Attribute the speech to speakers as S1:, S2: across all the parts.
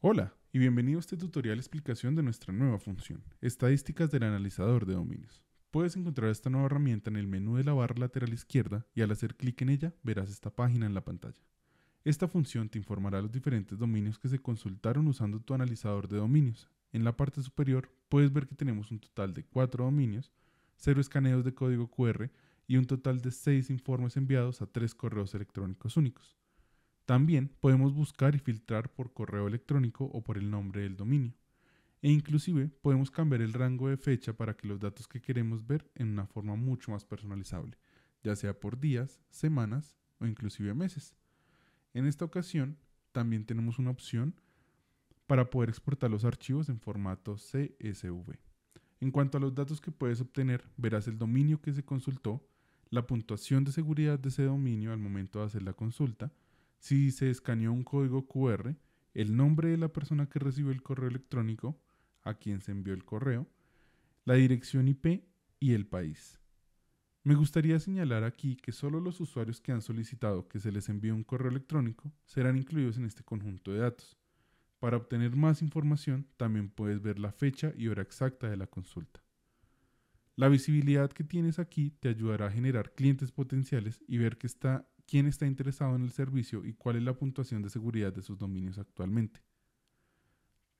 S1: Hola y bienvenido a este tutorial explicación de nuestra nueva función, estadísticas del analizador de dominios. Puedes encontrar esta nueva herramienta en el menú de la barra lateral izquierda y al hacer clic en ella verás esta página en la pantalla. Esta función te informará los diferentes dominios que se consultaron usando tu analizador de dominios. En la parte superior puedes ver que tenemos un total de 4 dominios, 0 escaneos de código QR y un total de 6 informes enviados a 3 correos electrónicos únicos. También podemos buscar y filtrar por correo electrónico o por el nombre del dominio. E inclusive podemos cambiar el rango de fecha para que los datos que queremos ver en una forma mucho más personalizable, ya sea por días, semanas o inclusive meses. En esta ocasión también tenemos una opción para poder exportar los archivos en formato CSV. En cuanto a los datos que puedes obtener, verás el dominio que se consultó, la puntuación de seguridad de ese dominio al momento de hacer la consulta, si se escaneó un código QR, el nombre de la persona que recibió el correo electrónico, a quien se envió el correo, la dirección IP y el país. Me gustaría señalar aquí que solo los usuarios que han solicitado que se les envíe un correo electrónico serán incluidos en este conjunto de datos. Para obtener más información, también puedes ver la fecha y hora exacta de la consulta. La visibilidad que tienes aquí te ayudará a generar clientes potenciales y ver que está quién está interesado en el servicio y cuál es la puntuación de seguridad de sus dominios actualmente.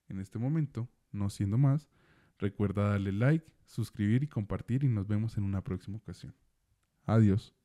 S1: En este momento, no siendo más, recuerda darle like, suscribir y compartir y nos vemos en una próxima ocasión. Adiós.